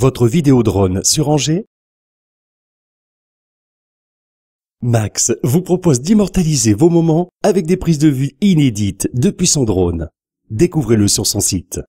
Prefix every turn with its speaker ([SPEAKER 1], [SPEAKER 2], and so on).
[SPEAKER 1] Votre vidéo-drone sur Angers Max vous propose d'immortaliser vos moments avec des prises de vue inédites depuis son drone. Découvrez-le sur son site.